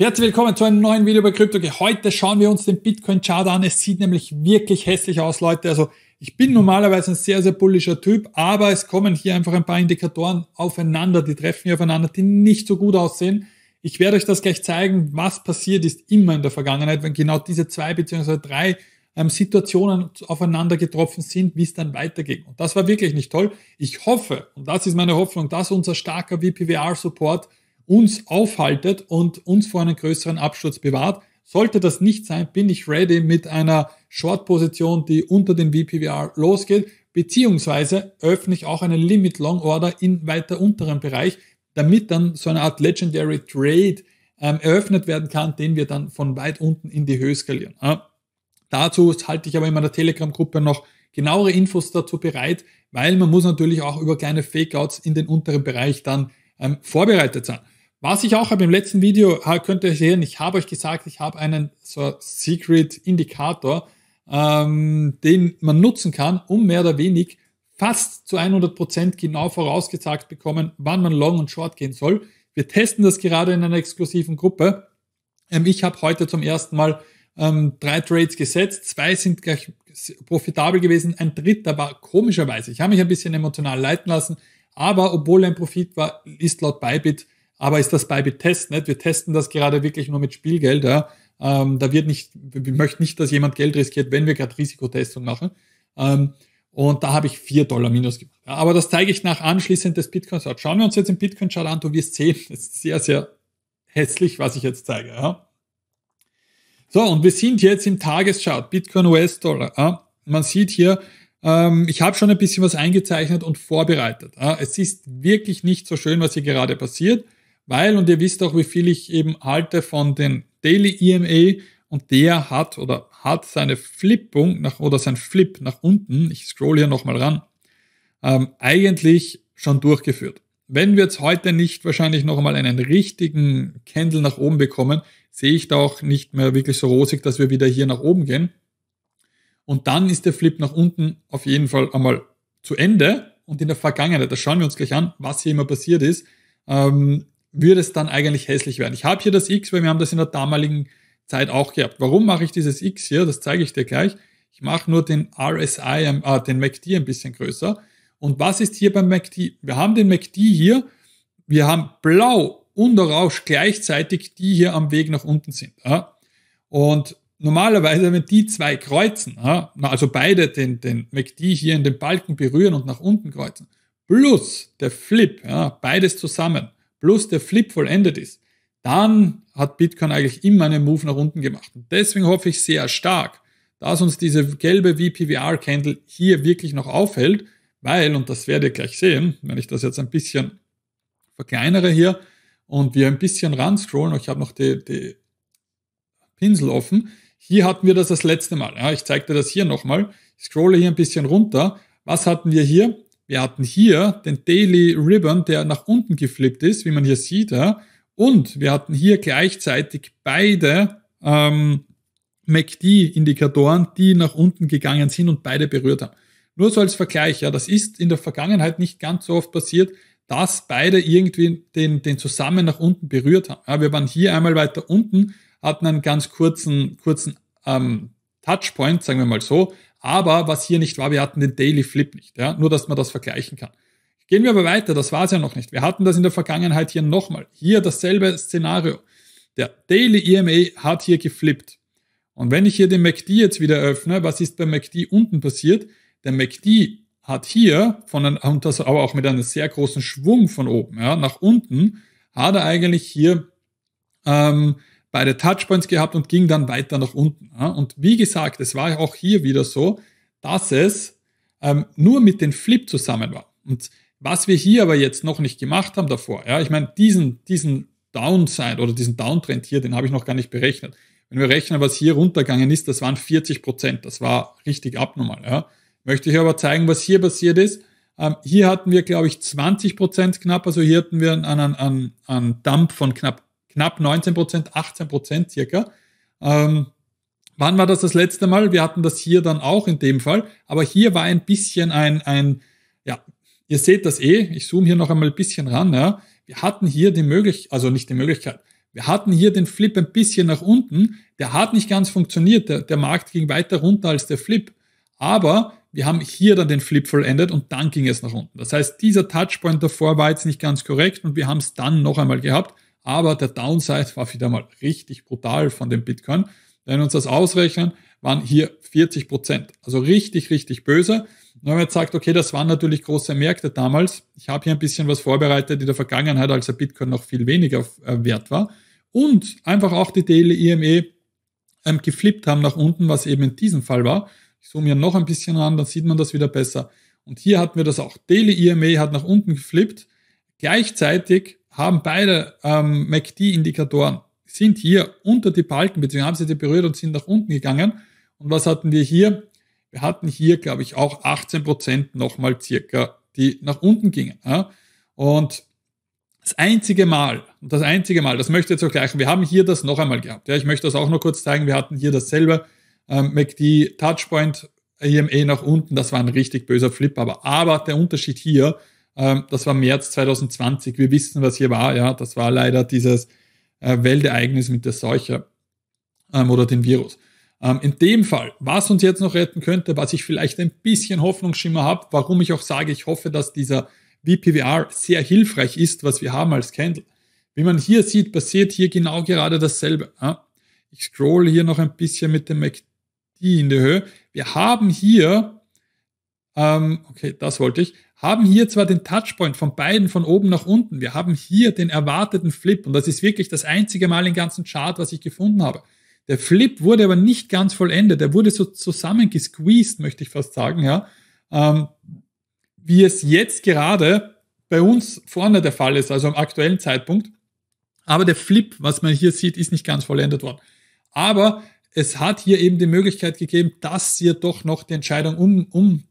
Herzlich willkommen zu einem neuen Video bei CryptoG. Heute schauen wir uns den Bitcoin-Chart an. Es sieht nämlich wirklich hässlich aus, Leute. Also ich bin normalerweise ein sehr, sehr bullischer Typ, aber es kommen hier einfach ein paar Indikatoren aufeinander, die treffen hier aufeinander, die nicht so gut aussehen. Ich werde euch das gleich zeigen, was passiert ist immer in der Vergangenheit, wenn genau diese zwei beziehungsweise drei ähm, Situationen aufeinander getroffen sind, wie es dann weitergeht. Und das war wirklich nicht toll. Ich hoffe, und das ist meine Hoffnung, dass unser starker VPVR-Support uns aufhaltet und uns vor einem größeren Absturz bewahrt. Sollte das nicht sein, bin ich ready mit einer Short-Position, die unter den VPVR losgeht, beziehungsweise öffne ich auch eine Limit-Long-Order in weiter unteren Bereich, damit dann so eine Art Legendary Trade ähm, eröffnet werden kann, den wir dann von weit unten in die Höhe skalieren. Ja. Dazu halte ich aber in meiner Telegram-Gruppe noch genauere Infos dazu bereit, weil man muss natürlich auch über kleine Fakeouts in den unteren Bereich dann ähm, vorbereitet sein. Was ich auch habe im letzten Video, könnt ihr sehen, ich habe euch gesagt, ich habe einen so Secret-Indikator, ähm, den man nutzen kann, um mehr oder weniger fast zu 100% genau vorausgesagt bekommen, wann man Long und Short gehen soll. Wir testen das gerade in einer exklusiven Gruppe. Ähm, ich habe heute zum ersten Mal ähm, drei Trades gesetzt. Zwei sind gleich profitabel gewesen. Ein dritter war komischerweise. Ich habe mich ein bisschen emotional leiten lassen. Aber obwohl ein Profit war, ist laut Bybit aber ist das bei Betest nicht? Wir testen das gerade wirklich nur mit Spielgeld. Ja? Ähm, da wird nicht, wir möchten nicht, dass jemand Geld riskiert, wenn wir gerade Risikotestung machen. Ähm, und da habe ich 4 Dollar minus gemacht. Ja, aber das zeige ich nach anschließend des Bitcoin-Charts. Schauen wir uns jetzt den Bitcoin-Chart an, du wirst sehen, es ist sehr, sehr hässlich, was ich jetzt zeige. Ja? So, und wir sind jetzt im Tageschart, Bitcoin US-Dollar. Ja? Man sieht hier, ähm, ich habe schon ein bisschen was eingezeichnet und vorbereitet. Es ist wirklich nicht so schön, was hier gerade passiert weil, und ihr wisst auch, wie viel ich eben halte von den Daily EMA und der hat oder hat seine Flippung nach, oder sein Flip nach unten, ich scroll hier nochmal ran, ähm, eigentlich schon durchgeführt. Wenn wir jetzt heute nicht wahrscheinlich noch einmal einen richtigen Candle nach oben bekommen, sehe ich da auch nicht mehr wirklich so rosig, dass wir wieder hier nach oben gehen. Und dann ist der Flip nach unten auf jeden Fall einmal zu Ende. Und in der Vergangenheit, das schauen wir uns gleich an, was hier immer passiert ist, ähm, würde es dann eigentlich hässlich werden. Ich habe hier das X, weil wir haben das in der damaligen Zeit auch gehabt. Warum mache ich dieses X hier? Das zeige ich dir gleich. Ich mache nur den RSI, äh, ah, den MACD ein bisschen größer. Und was ist hier beim MACD? Wir haben den MACD hier, wir haben blau und orange gleichzeitig, die hier am Weg nach unten sind. Ja? Und normalerweise, wenn die zwei kreuzen, ja, also beide den, den MACD hier in den Balken berühren und nach unten kreuzen, plus der Flip, ja, beides zusammen, plus der Flip vollendet ist, dann hat Bitcoin eigentlich immer einen Move nach unten gemacht. Und deswegen hoffe ich sehr stark, dass uns diese gelbe VPVR-Candle hier wirklich noch aufhält, weil, und das werdet ihr gleich sehen, wenn ich das jetzt ein bisschen verkleinere hier und wir ein bisschen ran scrollen, ich habe noch die, die, Pinsel offen, hier hatten wir das das letzte Mal. Ja, ich zeige dir das hier nochmal. Ich scrolle hier ein bisschen runter. Was hatten wir hier? Wir hatten hier den Daily Ribbon, der nach unten geflippt ist, wie man hier sieht. Ja? Und wir hatten hier gleichzeitig beide ähm, MACD-Indikatoren, die nach unten gegangen sind und beide berührt haben. Nur so als Vergleich, ja, das ist in der Vergangenheit nicht ganz so oft passiert, dass beide irgendwie den, den zusammen nach unten berührt haben. Ja, wir waren hier einmal weiter unten, hatten einen ganz kurzen, kurzen ähm, Touchpoint, sagen wir mal so, aber was hier nicht war, wir hatten den Daily Flip nicht. Ja? Nur, dass man das vergleichen kann. Gehen wir aber weiter, das war es ja noch nicht. Wir hatten das in der Vergangenheit hier nochmal. Hier dasselbe Szenario. Der Daily EMA hat hier geflippt. Und wenn ich hier den MACD jetzt wieder öffne, was ist beim MACD unten passiert? Der MACD hat hier, von einem, und das aber auch mit einem sehr großen Schwung von oben ja, nach unten, hat er eigentlich hier ähm, beide Touchpoints gehabt und ging dann weiter nach unten. Und wie gesagt, es war auch hier wieder so, dass es ähm, nur mit den Flip zusammen war. Und was wir hier aber jetzt noch nicht gemacht haben davor, ja, ich meine, diesen, diesen Downside oder diesen Downtrend hier, den habe ich noch gar nicht berechnet. Wenn wir rechnen, was hier runtergegangen ist, das waren 40 Prozent. Das war richtig abnormal. Ja. Möchte ich aber zeigen, was hier passiert ist. Ähm, hier hatten wir, glaube ich, 20 Prozent knapp. Also hier hatten wir einen, einen, einen Dump von knapp knapp 19 Prozent, 18 Prozent circa. Ähm, wann war das das letzte Mal? Wir hatten das hier dann auch in dem Fall, aber hier war ein bisschen ein, ein ja, ihr seht das eh, ich zoome hier noch einmal ein bisschen ran, ja. Wir hatten hier die Möglichkeit, also nicht die Möglichkeit, wir hatten hier den Flip ein bisschen nach unten, der hat nicht ganz funktioniert, der, der Markt ging weiter runter als der Flip, aber wir haben hier dann den Flip vollendet und dann ging es nach unten. Das heißt, dieser Touchpoint davor war jetzt nicht ganz korrekt und wir haben es dann noch einmal gehabt. Aber der Downside war wieder mal richtig brutal von dem Bitcoin. Wenn wir uns das ausrechnen, waren hier 40 Prozent. Also richtig, richtig böse. Und wenn man jetzt sagt, okay, das waren natürlich große Märkte damals. Ich habe hier ein bisschen was vorbereitet in der Vergangenheit, als der Bitcoin noch viel weniger äh, wert war. Und einfach auch die DLIME e, ähm, geflippt haben nach unten, was eben in diesem Fall war. Ich zoome hier noch ein bisschen ran, dann sieht man das wieder besser. Und hier hatten wir das auch. Daily IMA e e hat nach unten geflippt. Gleichzeitig haben beide ähm, MACD-Indikatoren, sind hier unter die Balken, beziehungsweise haben sie die berührt und sind nach unten gegangen. Und was hatten wir hier? Wir hatten hier, glaube ich, auch 18% Prozent nochmal circa, die nach unten gingen. Ja? Und das einzige Mal, und das einzige Mal, das möchte ich jetzt auch gleich, wir haben hier das noch einmal gehabt. Ja, ich möchte das auch noch kurz zeigen. Wir hatten hier dasselbe ähm, MACD Touchpoint EMA e nach unten. Das war ein richtig böser Flip, aber, aber der Unterschied hier, ähm, das war März 2020. Wir wissen, was hier war. Ja, das war leider dieses äh, Weltereignis mit der Seuche ähm, oder dem Virus. Ähm, in dem Fall, was uns jetzt noch retten könnte, was ich vielleicht ein bisschen Hoffnungsschimmer habe, warum ich auch sage, ich hoffe, dass dieser VPVR sehr hilfreich ist, was wir haben als Candle. Wie man hier sieht, passiert hier genau gerade dasselbe. Ich scroll hier noch ein bisschen mit dem MACD in die Höhe. Wir haben hier, okay, das wollte ich, haben hier zwar den Touchpoint von beiden von oben nach unten. Wir haben hier den erwarteten Flip und das ist wirklich das einzige Mal im ganzen Chart, was ich gefunden habe. Der Flip wurde aber nicht ganz vollendet. der wurde so zusammengesqueezed, möchte ich fast sagen, ja. Ähm, wie es jetzt gerade bei uns vorne der Fall ist, also am aktuellen Zeitpunkt. Aber der Flip, was man hier sieht, ist nicht ganz vollendet worden. Aber es hat hier eben die Möglichkeit gegeben, dass hier doch noch die Entscheidung um, um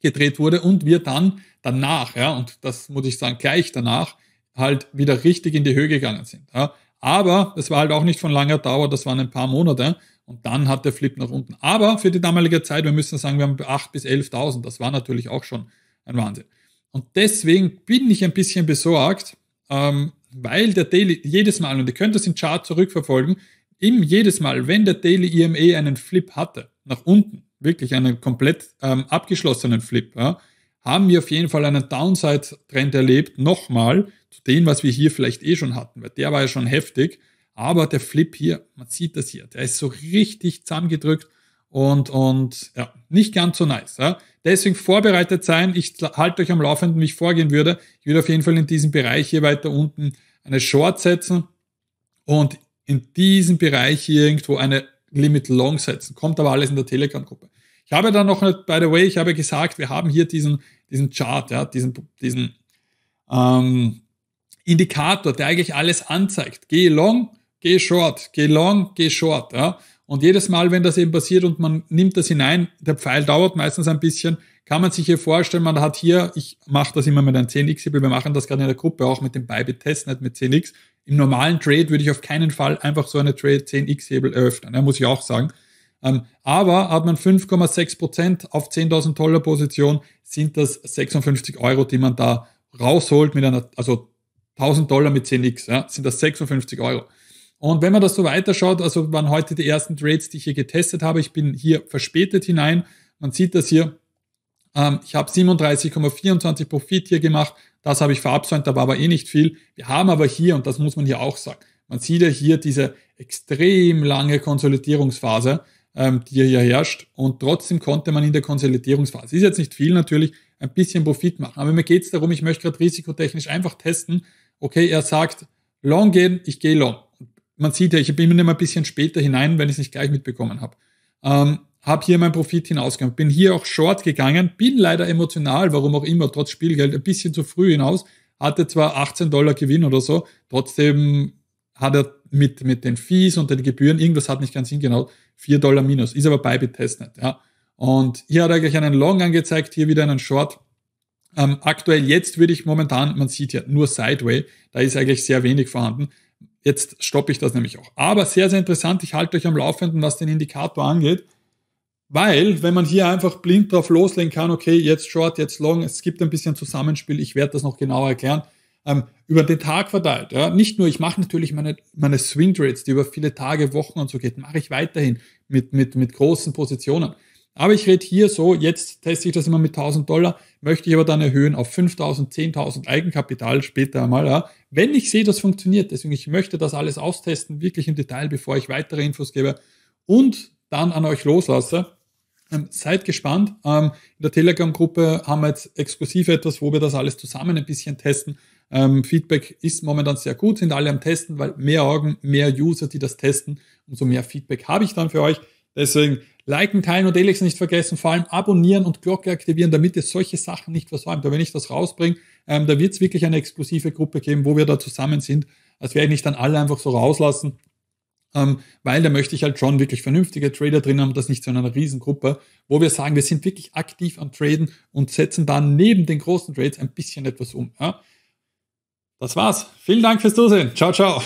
gedreht wurde und wir dann danach, ja, und das muss ich sagen, gleich danach, halt wieder richtig in die Höhe gegangen sind. Ja. Aber das war halt auch nicht von langer Dauer, das waren ein paar Monate und dann hat der Flip nach unten. Aber für die damalige Zeit, wir müssen sagen, wir haben 8.000 bis 11.000, das war natürlich auch schon ein Wahnsinn. Und deswegen bin ich ein bisschen besorgt, ähm, weil der Daily jedes Mal, und ihr könnt das im Chart zurückverfolgen, im jedes Mal, wenn der Daily IME einen Flip hatte, nach unten, wirklich einen komplett ähm, abgeschlossenen Flip, ja, haben wir auf jeden Fall einen Downside-Trend erlebt, nochmal zu dem, was wir hier vielleicht eh schon hatten, weil der war ja schon heftig, aber der Flip hier, man sieht das hier, der ist so richtig zusammengedrückt und, und ja, nicht ganz so nice. Ja. Deswegen vorbereitet sein, ich halte euch am Laufenden, wie ich vorgehen würde. Ich würde auf jeden Fall in diesem Bereich hier weiter unten eine Short setzen und in diesem Bereich hier irgendwo eine Limit Long setzen. Kommt aber alles in der Telegram-Gruppe. Ich habe dann noch, by the way, ich habe gesagt, wir haben hier diesen, diesen Chart, ja, diesen, diesen ähm, Indikator, der eigentlich alles anzeigt. Geh long, geh short, geh long, geh short. Ja. Und jedes Mal, wenn das eben passiert und man nimmt das hinein, der Pfeil dauert meistens ein bisschen, kann man sich hier vorstellen, man hat hier, ich mache das immer mit einem 10x-Hebel, wir machen das gerade in der Gruppe auch mit dem Bybit Testnet mit 10x. Im normalen Trade würde ich auf keinen Fall einfach so eine Trade 10x-Hebel eröffnen, muss ich auch sagen. Ähm, aber hat man 5,6% auf 10.000 Dollar Position, sind das 56 Euro, die man da rausholt mit einer, also 1000 Dollar mit 10x, ja, sind das 56 Euro. Und wenn man das so weiterschaut, also waren heute die ersten Trades, die ich hier getestet habe. Ich bin hier verspätet hinein. Man sieht das hier. Ähm, ich habe 37,24 Profit hier gemacht. Das habe ich verabsäumt, da war aber eh nicht viel. Wir haben aber hier, und das muss man hier auch sagen, man sieht ja hier diese extrem lange Konsolidierungsphase, ähm, die hier herrscht. Und trotzdem konnte man in der Konsolidierungsphase, ist jetzt nicht viel natürlich, ein bisschen Profit machen. Aber mir geht es darum, ich möchte gerade risikotechnisch einfach testen. Okay, er sagt, long gehen, ich gehe long man sieht ja, ich bin immer ein bisschen später hinein, wenn ich es nicht gleich mitbekommen habe. Ähm, habe hier mein Profit hinausgegangen, bin hier auch short gegangen, bin leider emotional, warum auch immer, trotz Spielgeld ein bisschen zu früh hinaus, hatte zwar 18 Dollar Gewinn oder so, trotzdem hat er mit, mit den Fees und den Gebühren, irgendwas hat nicht ganz hingehauen, 4 Dollar minus, ist aber bei betestet. ja. Und hier hat er gleich einen Long angezeigt, hier wieder einen Short. Ähm, aktuell jetzt würde ich momentan, man sieht ja nur Sideway, da ist eigentlich sehr wenig vorhanden. Jetzt stoppe ich das nämlich auch. Aber sehr, sehr interessant. Ich halte euch am Laufenden, was den Indikator angeht. Weil, wenn man hier einfach blind drauf loslegen kann, okay, jetzt Short, jetzt Long, es gibt ein bisschen Zusammenspiel, ich werde das noch genauer erklären, ähm, über den Tag verteilt. Ja? Nicht nur, ich mache natürlich meine, meine Swing Trades, die über viele Tage, Wochen und so geht, mache ich weiterhin mit, mit, mit großen Positionen. Aber ich rede hier so, jetzt teste ich das immer mit 1000 Dollar, möchte ich aber dann erhöhen auf 5000, 10.000 Eigenkapital später einmal, ja, wenn ich sehe, das funktioniert. Deswegen, ich möchte das alles austesten, wirklich im Detail, bevor ich weitere Infos gebe und dann an euch loslasse. Ähm, seid gespannt. Ähm, in der Telegram-Gruppe haben wir jetzt exklusiv etwas, wo wir das alles zusammen ein bisschen testen. Ähm, Feedback ist momentan sehr gut, sind alle am Testen, weil mehr Augen, mehr User, die das testen, umso mehr Feedback habe ich dann für euch. Deswegen liken, teilen und Alex nicht vergessen, vor allem abonnieren und Glocke aktivieren, damit ihr solche Sachen nicht versäumt. Aber wenn ich das rausbringe, ähm, da wird es wirklich eine exklusive Gruppe geben, wo wir da zusammen sind. Das werde ich nicht dann alle einfach so rauslassen, ähm, weil da möchte ich halt schon wirklich vernünftige Trader drin haben, das nicht zu einer Riesengruppe, wo wir sagen, wir sind wirklich aktiv am Traden und setzen dann neben den großen Trades ein bisschen etwas um. Ja? Das war's. Vielen Dank fürs Zusehen. Ciao, ciao.